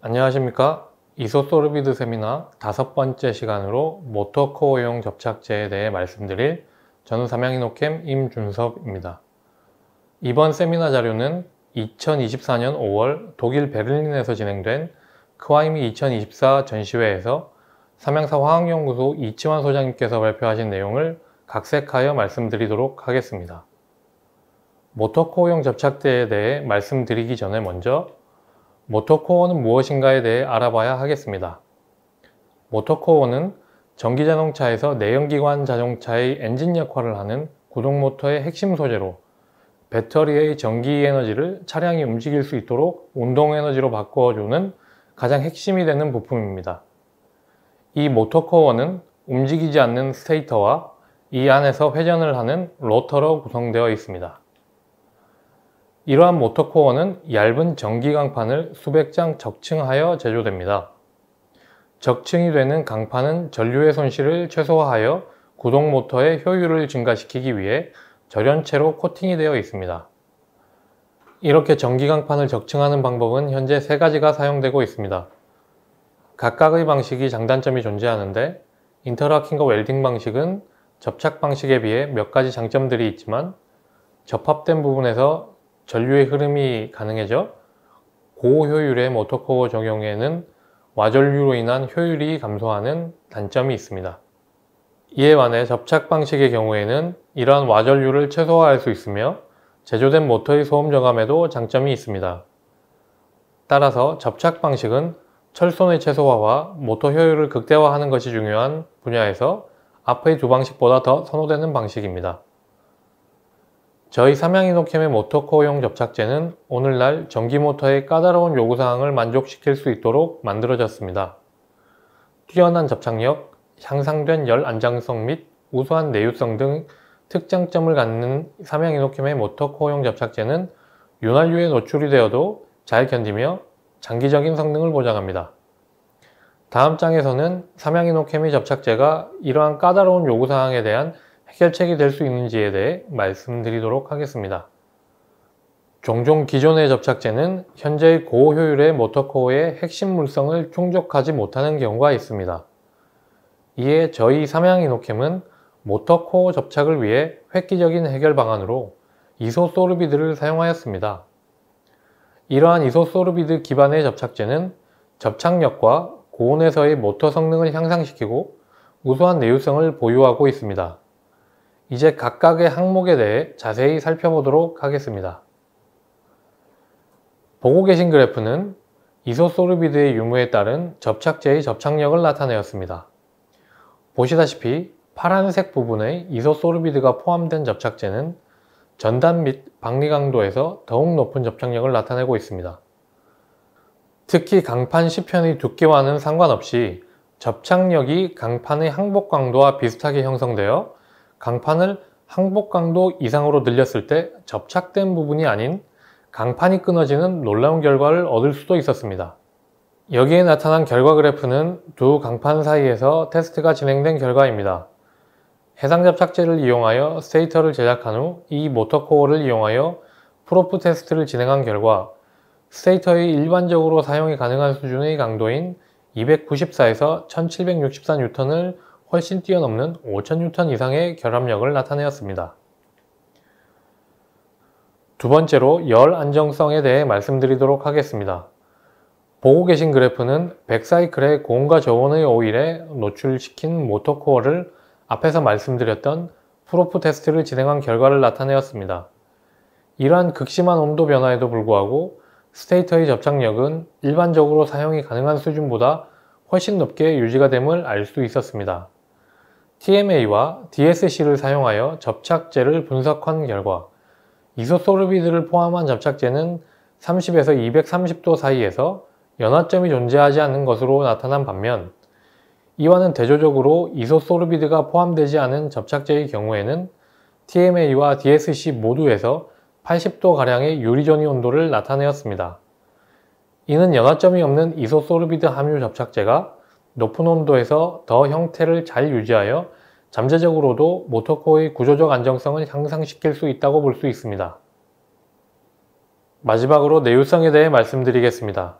안녕하십니까 이소소르비드 세미나 다섯 번째 시간으로 모터코어용 접착제에 대해 말씀드릴 전우 삼양이노캠 임준섭입니다 이번 세미나 자료는 2024년 5월 독일 베를린에서 진행된 크와이미 2024 전시회에서 삼양사 화학연구소 이치환 소장님께서 발표하신 내용을 각색하여 말씀드리도록 하겠습니다. 모터코어용 접착제에 대해 말씀드리기 전에 먼저 모터코어는 무엇인가에 대해 알아봐야 하겠습니다. 모터코어는 전기자동차에서 내연기관 자동차의 엔진 역할을 하는 구동모터의 핵심 소재로 배터리의 전기 에너지를 차량이 움직일 수 있도록 운동 에너지로 바꿔주는 가장 핵심이 되는 부품입니다. 이 모터코어는 움직이지 않는 스테이터와 이 안에서 회전을 하는 로터로 구성되어 있습니다. 이러한 모터코어는 얇은 전기 강판을 수백 장 적층하여 제조됩니다. 적층이 되는 강판은 전류의 손실을 최소화하여 구동 모터의 효율을 증가시키기 위해 절연체로 코팅이 되어 있습니다. 이렇게 전기 강판을 적층하는 방법은 현재 세 가지가 사용되고 있습니다. 각각의 방식이 장단점이 존재하는데 인터라킹과 웰딩 방식은 접착 방식에 비해 몇 가지 장점들이 있지만 접합된 부분에서 전류의 흐름이 가능해져 고효율의 모터코어 적용에는 와전류로 인한 효율이 감소하는 단점이 있습니다. 이에 반해 접착 방식의 경우에는 이러한 와전류를 최소화할 수 있으며 제조된 모터의 소음 저감에도 장점이 있습니다. 따라서 접착 방식은 철손의 최소화와 모터 효율을 극대화하는 것이 중요한 분야에서 앞의 두 방식보다 더 선호되는 방식입니다. 저희 삼양이노캠의 모터코어용 접착제는 오늘날 전기모터의 까다로운 요구사항을 만족시킬 수 있도록 만들어졌습니다. 뛰어난 접착력, 향상된 열안정성및 우수한 내유성 등 특장점을 갖는 삼양이노캠의 모터코어용 접착제는 윤활유에 노출이 되어도 잘 견디며 장기적인 성능을 보장합니다. 다음 장에서는 삼양이노캠의 접착제가 이러한 까다로운 요구사항에 대한 해결책이 될 수 있는지에 대해 말씀드리도록 하겠습니다. 종종 기존의 접착제는 현재의 고효율의 모터코어의 핵심 물성을 충족하지 못하는 경우가 있습니다. 이에 저희 삼양이노캠은 모터코어 접착을 위해 획기적인 해결 방안으로 이소소르비드를 사용하였습니다. 이러한 이소소르비드 기반의 접착제는 접착력과 고온에서의 모터 성능을 향상시키고 우수한 내유성을 보유하고 있습니다. 이제 각각의 항목에 대해 자세히 살펴보도록 하겠습니다. 보고 계신 그래프는 이소소르비드의 유무에 따른 접착제의 접착력을 나타내었습니다. 보시다시피 파란색 부분의 이소소르비드가 포함된 접착제는 전단 및 박리 강도에서 더욱 높은 접착력을 나타내고 있습니다. 특히 강판 시편의 두께와는 상관없이 접착력이 강판의 항복 강도와 비슷하게 형성되어 강판을 항복 강도 이상으로 늘렸을 때 접착된 부분이 아닌 강판이 끊어지는 놀라운 결과를 얻을 수도 있었습니다. 여기에 나타난 결과 그래프는 두 강판 사이에서 테스트가 진행된 결과입니다. 해상 접착제를 이용하여 스테이터를 제작한 후 이 모터코어를 이용하여 프로프 테스트를 진행한 결과 스테이터의 일반적으로 사용이 가능한 수준의 강도인 294에서 1764 뉴턴을 훨씬 뛰어넘는 5000N 이상의 결합력을 나타내었습니다. 두 번째로 열 안정성에 대해 말씀드리도록 하겠습니다. 보고 계신 그래프는 백사이클의 고온과 저온의 오일에 노출시킨 모터코어를 앞에서 말씀드렸던 프로프 테스트를 진행한 결과를 나타내었습니다. 이러한 극심한 온도 변화에도 불구하고 스테이터의 접착력은 일반적으로 사용이 가능한 수준보다 훨씬 높게 유지가 됨을 알 수 있었습니다. TMA와 DSC를 사용하여 접착제를 분석한 결과 이소소르비드를 포함한 접착제는 30에서 230도 사이에서 연화점이 존재하지 않는 것으로 나타난 반면 이와는 대조적으로 이소소르비드가 포함되지 않은 접착제의 경우에는 TMA와 DSC 모두에서 80도가량의 유리전이 온도를 나타내었습니다. 이는 연화점이 없는 이소소르비드 함유 접착제가 높은 온도에서 더 형태를 잘 유지하여 잠재적으로도 모터코의 구조적 안정성을 향상시킬 수 있다고 볼 수 있습니다. 마지막으로 내유성에 대해 말씀드리겠습니다.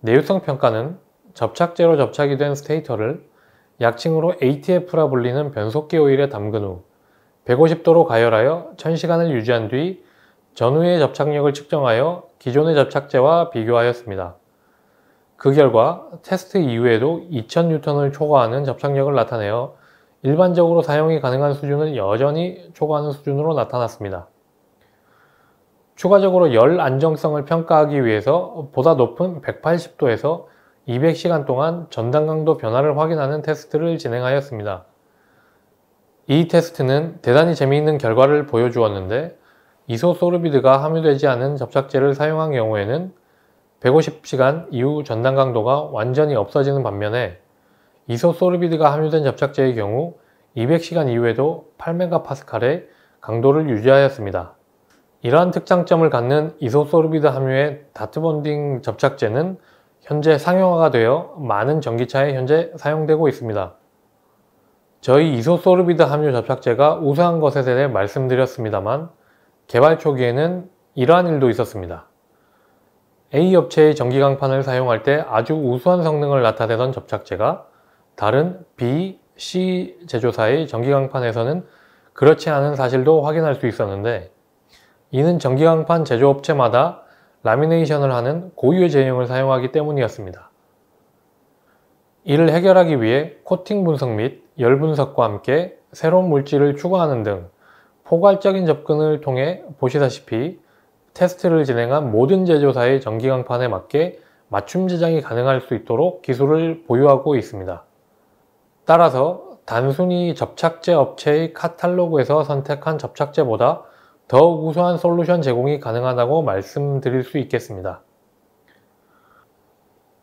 내유성 평가는 접착제로 접착이 된 스테이터를 약칭으로 ATF라 불리는 변속기 오일에 담근 후 150도로 가열하여 1000시간을 유지한 뒤 전후의 접착력을 측정하여 기존의 접착제와 비교하였습니다. 그 결과 테스트 이후에도 2000N을 초과하는 접착력을 나타내어 일반적으로 사용이 가능한 수준을 여전히 초과하는 수준으로 나타났습니다. 추가적으로 열 안정성을 평가하기 위해서 보다 높은 180도에서 200시간 동안 전단 강도 변화를 확인하는 테스트를 진행하였습니다. 이 테스트는 대단히 재미있는 결과를 보여주었는데 이소소르비드가 함유되지 않은 접착제를 사용한 경우에는 150시간 이후 전단 강도가 완전히 없어지는 반면에 이소소르비드가 함유된 접착제의 경우 200시간 이후에도 8메가파스칼의 강도를 유지하였습니다. 이러한 특장점을 갖는 이소소르비드 함유의 다트본딩 접착제는 현재 상용화가 되어 많은 전기차에 현재 사용되고 있습니다. 저희 이소소르비드 함유 접착제가 우수한 것에 대해 말씀드렸습니다만 개발 초기에는 이러한 일도 있었습니다. A 업체의 전기강판을 사용할 때 아주 우수한 성능을 나타내던 접착제가 다른 B, C 제조사의 전기강판에서는 그렇지 않은 사실도 확인할 수 있었는데 이는 전기강판 제조업체마다 라미네이션을 하는 고유의 제형을 사용하기 때문이었습니다. 이를 해결하기 위해 코팅 분석 및 열 분석과 함께 새로운 물질을 추가하는 등 포괄적인 접근을 통해 보시다시피 테스트를 진행한 모든 제조사의 전기광판에 맞게 맞춤 제작이 가능할 수 있도록 기술을 보유하고 있습니다. 따라서 단순히 접착제 업체의 카탈로그에서 선택한 접착제보다 더 우수한 솔루션 제공이 가능하다고 말씀드릴 수 있겠습니다.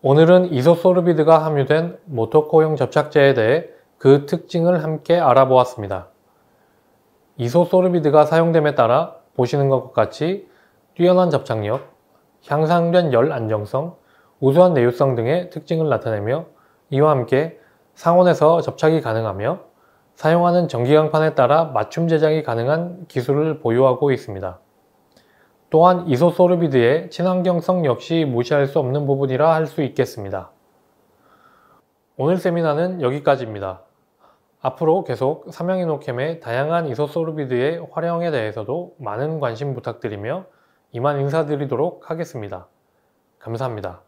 오늘은 이소소르비드가 함유된 모토코형 접착제에 대해 그 특징을 함께 알아보았습니다. 이소소르비드가 사용됨에 따라 보시는 것과 같이 뛰어난 접착력, 향상된 열 안정성, 우수한 내유성 등의 특징을 나타내며 이와 함께 상온에서 접착이 가능하며 사용하는 전기강판에 따라 맞춤 제작이 가능한 기술을 보유하고 있습니다. 또한 이소소르비드의 친환경성 역시 무시할 수 없는 부분이라 할 수 있겠습니다. 오늘 세미나는 여기까지입니다. 앞으로 계속 삼양이노캠의 다양한 이소소르비드의 활용에 대해서도 많은 관심 부탁드리며 이만 인사드리도록 하겠습니다. 감사합니다.